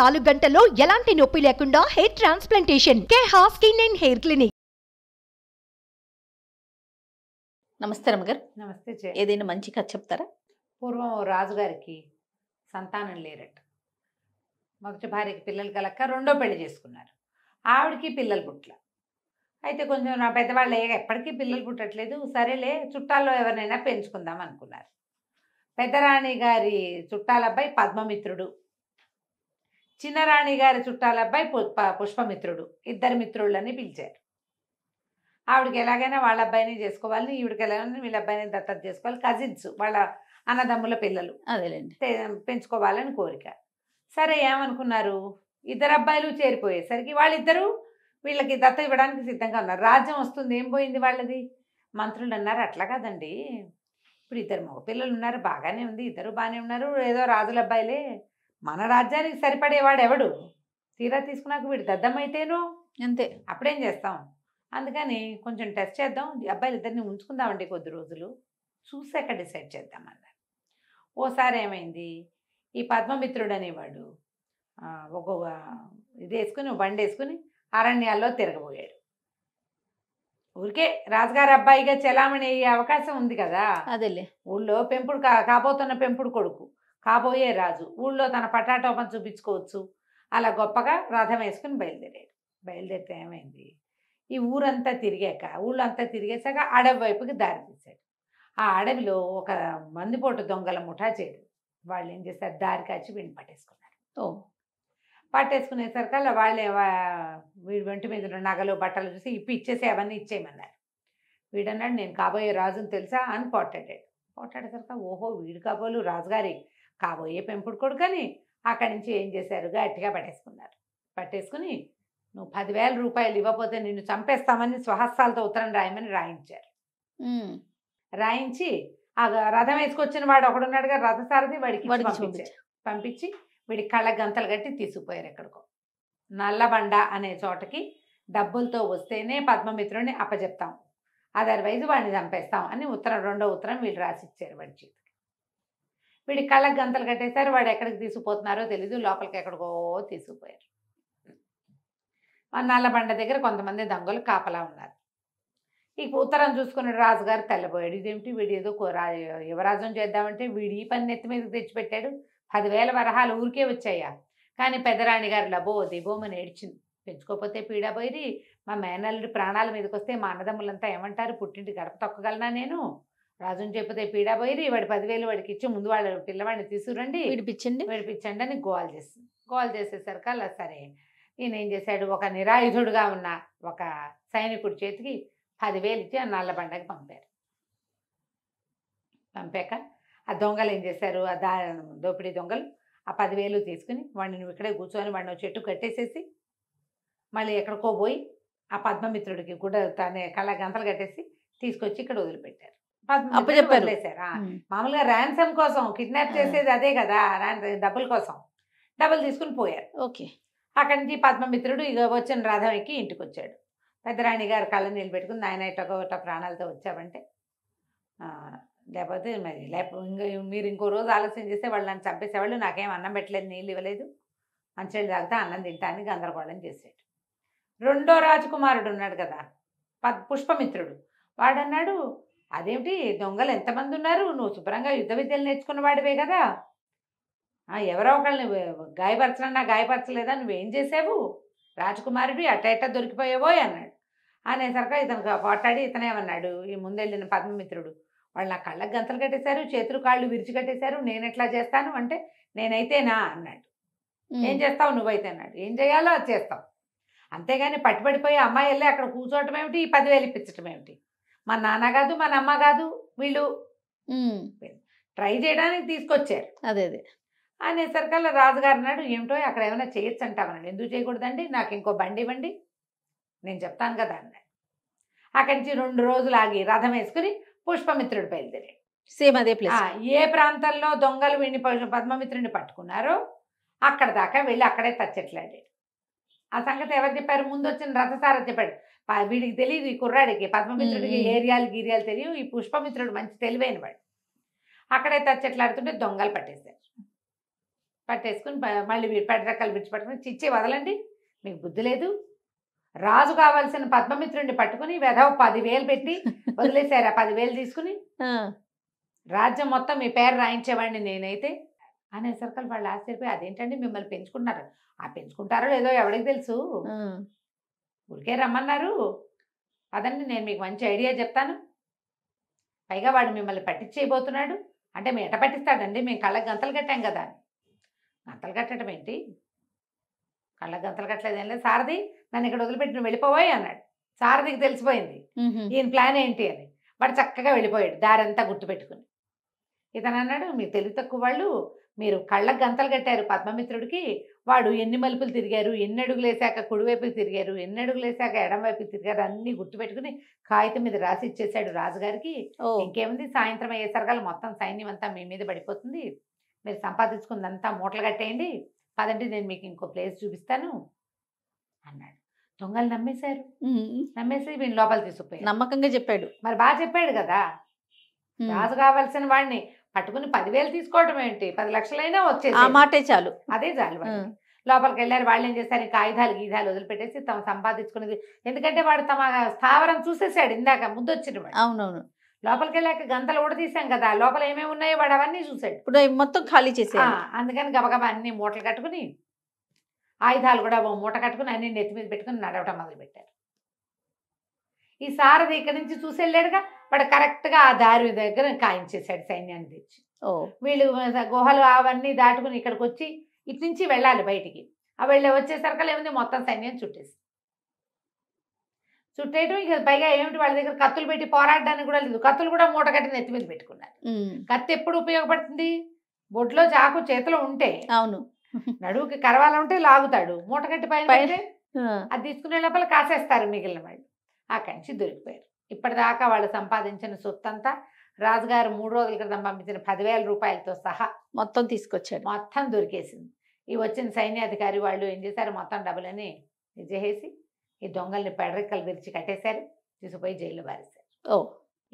నాలుగు గంటల్లో ఎలాంటి నొప్పి లేకుండా హెయిర్ ట్రాన్స్ప్లాంటేషన్ కే హాఫ్ అండ్ హెయిర్ క్లినిక్ నమస్తే గారు నమస్తే జయ. ఏదైనా మంచి కథ చెప్తారా పూర్వం రాజుగారికి సంతానం లేరట మొదటి భార్యకి పిల్లలు కలక్క రెండో పెళ్లి చేసుకున్నారు ఆవిడకి పిల్లలు పుట్ల అయితే కొంచెం నా పెద్దవాళ్ళు ఏ- ఎప్పటికీ పిల్లలు పుట్టట్లేదు సరేలే చుట్టాల్లో ఎవరినైనా పెంచుకుందాం అనుకున్నారు పెద్దరాణి గారి చుట్టాలబ్బాయి పద్మమిత్రుడు చిన్నరాణి గారి చుట్టాలబ్బాయి పుష్ప పుష్పమిత్రుడు ఇద్దరు మిత్రుళ్ళని పిలిచారు ఆవిడకి ఎలాగైనా వాళ్ళ అబ్బాయిని చేసుకోవాలని ఈవిడకి ఎలాగైనా వీళ్ళ అబ్బాయిని దత్తత చేసుకోవాలి కజిన్స్ వాళ్ళ అన్నదమ్ముల పిల్లలు అదేలేండి పెంచుకోవాలని కోరిక సరే ఏమనుకున్నారు ఇద్దరు అబ్బాయిలు చేరిపోయేసరికి వాళ్ళిద్దరూ వీళ్ళకి దత్త ఇవ్వడానికి సిద్ధంగా ఉన్నారు రాజ్యం వస్తుంది ఏం పోయింది వాళ్ళది మంత్రులు అన్నారు అట్లా కాదండి ఇప్పుడు ఇద్దరు మగపిల్లలు ఉన్నారు బాగానే ఉంది ఇద్దరు బాగానే ఉన్నారు ఏదో రాజుల అబ్బాయిలే మన రాజ్యానికి సరిపడేవాడు ఎవడు తీరా తీసుకున్నాక వీడు దద్దమైతేను అంతే అప్పుడేం చేస్తాం అందుకని కొంచెం టెస్ట్ చేద్దాం అబ్బాయిలు ఇద్దరిని ఉంచుకుందామండి కొద్ది రోజులు చూసాక డిసైడ్ చేద్దాం అన్నారు ఓసారి ఏమైంది ఈ పద్మమిత్రుడు అనేవాడు ఒక్కొక్క ఇది వేసుకుని బండి వేసుకుని అరణ్యాల్లో తిరగబోయాడు ఊరికే రాజుగారి అబ్బాయిగా చెలామణి అయ్యే అవకాశం ఉంది కదా అదేలే ఊళ్ళో పెంపుడు కాబోతున్న పెంపుడు కొడుకు కాబోయే రాజు ఊళ్ళో తన పటాటోపం చూపించుకోవచ్చు అలా గొప్పగా రథం వేసుకుని బయలుదేరాడు బయలుదేరితే ఏమైంది ఈ ఊరంతా తిరిగాక ఊళ్ళంతా తిరిగేశాక అడవి వైపుకి దారి తీశాడు ఆ అడవిలో ఒక మందిపోటు దొంగల ముఠా చేయడు వాళ్ళు ఏం చేశారు దారి కాచి వీడిని పట్టేసుకున్నారు ఓ అలా వాళ్ళే వీడి వెంట మీద నగలు బట్టలు చూసి ఇప్పి ఇచ్చేసి అవన్నీ ఇచ్చేయమన్నారు వీడన్నాడు నేను కాబోయే రాజుని తెలుసా అని పోట్టాడాడు పోట్టాడేసరికి ఓహో వీడు కాబోలు రాజుగారి కాబోయే పెంపుడు కొడుకని అక్కడి నుంచి ఏం చేశారు గట్టిగా పట్టేసుకున్నారు పట్టేసుకుని నువ్వు పదివేల రూపాయలు ఇవ్వకపోతే నిన్ను చంపేస్తామని స్వహస్తాలతో ఉత్తరం రాయమని రాయించారు రాయించి ఆ రథం వేసుకొచ్చిన వాడు ఒకడున్నాడుగా రథసారథి వాడికి పంపించి వీడి కళ్ళ గంతలు కట్టి తీసుకుపోయారు ఎక్కడికో నల్లబండ అనే చోటకి డబ్బులతో వస్తేనే పద్మమిత్రుడిని అప్పజెప్తాం అదర్వైజ్ వాడిని చంపేస్తాం అని ఉత్తరం రెండో ఉత్తరం వీళ్ళు రాసిచ్చారు వాడి చేతికి వీడి కళ్ళకి గంతలు కట్టేశారు వాడు ఎక్కడికి తీసుకుపోతున్నారో తెలీదు లోపలికి ఎక్కడికో తీసుకుపోయారు మన్నాళ్ళ బండ దగ్గర కొంతమంది దొంగలు కాపలా ఉన్నారు ఇక ఉత్తరం చూసుకున్న రాజుగారు తెల్లబోయాడు ఇదేమిటి వీడు ఏదో యువరాజం చేద్దామంటే వీడి ఈ పని నెత్తి మీద తెచ్చిపెట్టాడు పదివేల వరహాలు ఊరికే వచ్చాయా కానీ పెదరాణి గారు లబో దిబోమని ఏడ్చింది పెంచుకోకపోతే పీడబోయి మా మేనల్లుడి ప్రాణాల మీదకి వస్తే మా అన్నదమ్ములంతా ఏమంటారు పుట్టింటి గడప తొక్కగలనా నేను రాజుని చెప్పితే పీడా పోయి వాడి పదివేలు వాడికి ఇచ్చి ముందు వాళ్ళ పిల్లవాడిని తీసుకురండి విడిపించండి విడిపించండి అని గోల్ చేసింది గోల్ చేసేసరికి అలా సరే ఈయన ఏం చేశాడు ఒక నిరాయుధుడుగా ఉన్న ఒక సైనికుడి చేతికి పదివేలు ఇచ్చి ఆ నల్ల బండకి పంపారు పంపాక ఆ దొంగలు ఏం చేశారు ఆ దా దోపిడీ దొంగలు ఆ పదివేలు తీసుకుని వాడిని నువ్వు ఇక్కడే కూర్చొని వాడిని చెట్టు కట్టేసేసి మళ్ళీ ఎక్కడికో పోయి ఆ పద్మమిత్రుడికి కూడా తనే కళ్ళ గంతలు కట్టేసి తీసుకొచ్చి ఇక్కడ వదిలిపెట్టారు అప్పు చెప్పారు మామూలుగా ర్యాన్సమ్ కోసం కిడ్నాప్ చేసేది అదే కదా డబ్బుల కోసం డబ్బులు తీసుకుని పోయారు ఓకే అక్కడి నుంచి పద్మమిత్రుడు ఇక వచ్చిన రథం ఎక్కి ఇంటికి వచ్చాడు పెద్దరాణి గారు కళ్ళ నీళ్ళు పెట్టుకుని ఆయన ఇట ఒకట ప్రాణాలతో వచ్చామంటే లేకపోతే మరి లేకపోతే మీరు ఇంకో రోజు ఆలస్యం చేస్తే వాళ్ళు నన్ను చంపేసేవాళ్ళు నాకేం అన్నం పెట్టలేదు నీళ్ళు ఇవ్వలేదు మంచినీళ్ళు తాగితే అన్నం తింటానికి గందరగోళం చేసాడు రెండో రాజకుమారుడు ఉన్నాడు కదా పుష్పమిత్రుడు వాడన్నాడు అదేమిటి దొంగలు ఎంతమంది ఉన్నారు నువ్వు శుభ్రంగా యుద్ధ విద్యలు నేర్చుకున్న వాడివే కదా ఎవరో ఒకళ్ళని గాయపరచనన్నా గాయపరచలేదా నువ్వేం చేసావు రాజకుమారుడు అట్ట ఎట్ట దొరికిపోయేవో అన్నాడు అనేసరిగా ఇతను పోటాడి ఇతనే అన్నాడు ఈ ముందెళ్ళిన పద్మమిత్రుడు వాళ్ళు నా కళ్ళకు గంతలు కట్టేశారు చేతులు కాళ్ళు విరిచి కట్టేశారు నేను ఎట్లా చేస్తాను అంటే నేనైతేనా అన్నాడు ఏం చేస్తావు నువ్వైతే అన్నాడు ఏం చేయాలో అది చేస్తావు అంతేగాని పట్టుబడిపోయి అమ్మాయి వెళ్ళి అక్కడ కూర్చోవటం ఏమిటి ఈ పదివేలు ఇప్పించటం ఏమిటి మా నాన్న కాదు మా నమ్మ కాదు వీళ్ళు ట్రై చేయడానికి తీసుకొచ్చారు అదే అదే అనేసరికి అలా రాజుగారు అన్నాడు ఏమిటో అక్కడ ఏమైనా చేయొచ్చు అంటామన్నాడు ఎందుకు చేయకూడదండి నాకు ఇంకో బండి ఇవ్వండి నేను చెప్తాను కదా అన్నాడు అక్కడి నుంచి రెండు రోజులు ఆగి రథం వేసుకుని పుష్పమిత్రుడు బయలుదేరాడు సేమ్ అదే ప్లేస్ ఏ ప్రాంతంలో దొంగలు వీడిని పద్మమిత్రుడిని పట్టుకున్నారో అక్కడ దాకా వెళ్ళి అక్కడే తచ్చట్లాడాడు ఆ సంగతి ఎవరు చెప్పారు ముందు వచ్చిన రథసారి చెప్పాడు వీడికి తెలియదు ఈ కుర్రాడికి పద్మమిత్రుడికి ఏరియాలు గీరియాలు తెలియవు ఈ పుష్పమిత్రుడు మంచి తెలివైన వాడు అక్కడే ఆడుతుంటే దొంగలు పట్టేశారు పట్టేసుకుని మళ్ళీ పది రకాలు విడిచిపెట్టుకుని చిచ్చి వదలండి మీకు బుద్ధి లేదు రాజు కావాల్సిన పద్మమిత్రుడిని పట్టుకుని వెధవ పదివేలు పెట్టి వదిలేశారు ఆ పదివేలు తీసుకుని రాజ్యం మొత్తం మీ పేరు రాయించేవాడిని నేనైతే అనేసరికి వాళ్ళు ఆశ్చర్యపోయి అదేంటండి మిమ్మల్ని పెంచుకుంటున్నారు ఆ పెంచుకుంటారో లేదో ఎవరికి తెలుసు ఊరికే రమ్మన్నారు అదండి నేను మీకు మంచి ఐడియా చెప్తాను పైగా వాడు మిమ్మల్ని పట్టించేయబోతున్నాడు అంటే మేము ఎట పట్టిస్తాడండి మేము కళ్ళకు గంతలు కట్టాం కదా గంతలు కట్టడం ఏంటి కళ్ళకు గంతలు ఏం లేదు సారథి నన్ను ఇక్కడ వదిలిపెట్టి నువ్వు వెళ్ళిపోవాయి అన్నాడు సారథికి తెలిసిపోయింది ఈయన ప్లాన్ ఏంటి అని వాడు చక్కగా వెళ్ళిపోయాడు దారంతా గుర్తుపెట్టుకుని ఇతను అన్నాడు మీ తెలివి తక్కువ వాళ్ళు మీరు కళ్ళకు గంతలు కట్టారు పద్మమిత్రుడికి వాడు ఎన్ని మలుపులు తిరిగారు ఎన్ని అడుగులు వేసాక కుడివైపుకి తిరిగారు ఎన్ని అడుగులు వేసాక ఎడంవైపు తిరిగారు అన్ని గుర్తుపెట్టుకుని కాగితం మీద రాసి ఇచ్చేసాడు రాజుగారికి ఇంకేముంది సాయంత్రం అయ్యేసరికల్ మొత్తం సైన్యం అంతా మీ మీద పడిపోతుంది మీరు సంపాదించుకుందంతా మూటలు కట్టేయండి పదండి నేను మీకు ఇంకో ప్లేస్ చూపిస్తాను అన్నాడు దొంగలు నమ్మేశారు నమ్మేసి వీళ్ళు లోపల తీసుకుపోయి నమ్మకంగా చెప్పాడు మరి బాగా చెప్పాడు కదా రాజు కావాల్సిన వాడిని పట్టుకుని పదివేలు తీసుకోవడం ఏంటి పది లక్షలైనా వచ్చేసి ఆ మాటే చాలు అదే చాలు లోపలికి వెళ్ళారు వాళ్ళు ఏం చేశారు ఆయుధాలు గీధాలు వదిలిపెట్టేసి తమ సంపాదించుకునేది ఎందుకంటే వాడు తమ స్థావరం చూసేసాడు ఇందాక ముందు వచ్చిన వాడు అవునవును లోపలికి వెళ్ళాక గంతలు తీసాం కదా లోపల ఏమేమి ఉన్నాయో వాడు అవన్నీ చూసాడు ఇప్పుడు మొత్తం ఖాళీ చేసాడు అందుకని గబగబా అన్ని మూటలు కట్టుకుని ఆయుధాలు కూడా ఓ మూట కట్టుకుని అన్ని నెత్తి మీద పెట్టుకుని నడవటం మొదలుపెట్టారు ఈ సారథి ఇక్కడ నుంచి చూసి వెళ్ళాడుగా వాడు కరెక్ట్గా ఆ దారి దగ్గర కాయించేశాడు సైన్యాన్ని తెచ్చి వీళ్ళు గుహలు అవన్నీ దాటుకుని ఇక్కడికి వచ్చి ఇటు నుంచి వెళ్ళాలి బయటికి ఆ వెళ్ళి వచ్చేసరికి ఏముంది మొత్తం సైన్యం చుట్టేసి చుట్టేయటం ఇక పైగా ఏమిటి వాళ్ళ దగ్గర కత్తులు పెట్టి పోరాడడానికి కూడా లేదు కత్తులు కూడా మూట కట్టి నెత్తి మీద పెట్టుకున్నారు కత్తి ఎప్పుడు ఉపయోగపడుతుంది బొడ్లో చాకు చేతిలో ఉంటే అవును నడువుకి కరవాలంటే లాగుతాడు మూట కట్టి పైన అది తీసుకునే లోపల కాసేస్తారు మిగిలిన వాళ్ళు అక్కడి నుంచి దొరికిపోయారు ఇప్పటిదాకా వాళ్ళు సంపాదించిన సొత్తంతా రాజుగారు మూడు రోజుల క్రితం పంపించిన పదివేల రూపాయలతో సహా మొత్తం తీసుకొచ్చాడు మొత్తం దొరికేసింది ఈ వచ్చిన సైన్యాధికారి వాళ్ళు ఏం చేశారు మొత్తం డబ్బులని చేసేసి ఈ దొంగల్ని పెడరికలు విరిచి కట్టేశారు తీసుకుపోయి జైల్లో పారేశారు ఓ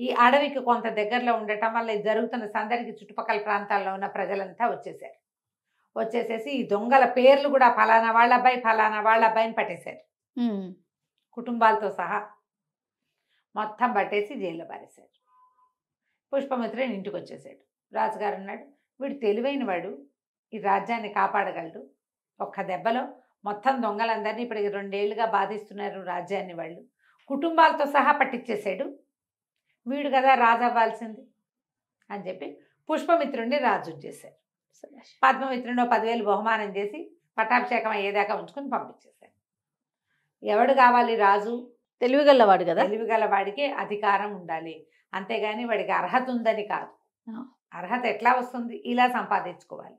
ఈ అడవికి కొంత దగ్గరలో ఉండటం వల్ల జరుగుతున్న సందడికి చుట్టుపక్కల ప్రాంతాల్లో ఉన్న ప్రజలంతా వచ్చేసారు వచ్చేసేసి ఈ దొంగల పేర్లు కూడా ఫలానా వాళ్ళ అబ్బాయి ఫలానా వాళ్ళ అబ్బాయిని పట్టేశారు కుటుంబాలతో సహా మొత్తం పట్టేసి జైల్లో పారేశాడు పుష్పమిత్రుని ఇంటికి వచ్చేసాడు రాజుగారు అన్నాడు వీడు తెలివైన వాడు ఈ రాజ్యాన్ని కాపాడగలడు ఒక్క దెబ్బలో మొత్తం దొంగలందరినీ ఇప్పటికి రెండేళ్లుగా బాధిస్తున్నారు రాజ్యాన్ని వాళ్ళు కుటుంబాలతో సహా పట్టించేశాడు వీడు కదా రాజు అవ్వాల్సింది అని చెప్పి పుష్పమిత్రుడిని రాజు చేశారు పద్మమిత్రుడు పదివేలు బహుమానం చేసి పట్టాభిషేకం అయ్యేదాకా ఉంచుకుని పంపించేశారు ఎవడు కావాలి రాజు తెలివిగలవాడు కదా తెలివిగలవాడికి అధికారం ఉండాలి అంతేగాని వాడికి అర్హత ఉందని కాదు అర్హత ఎట్లా వస్తుంది ఇలా సంపాదించుకోవాలి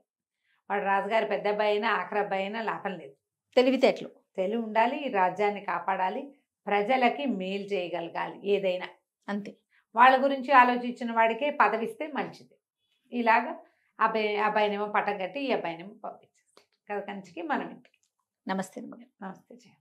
వాడు రాజుగారి పెద్ద అబ్బాయి అయినా ఆఖరి అబ్బాయి అయినా లాభం లేదు తెలివితే ఎట్లు తెలివి ఉండాలి ఈ రాజ్యాన్ని కాపాడాలి ప్రజలకి మేలు చేయగలగాలి ఏదైనా అంతే వాళ్ళ గురించి ఆలోచించిన వాడికే పదవిస్తే మంచిది ఇలాగా అబ్బాయి అబ్బాయినేమో పటం కట్టి ఈ అబ్బాయినేమో పంపించారు కదా కంచికి మనం ఇంటికి నమస్తే నమస్తే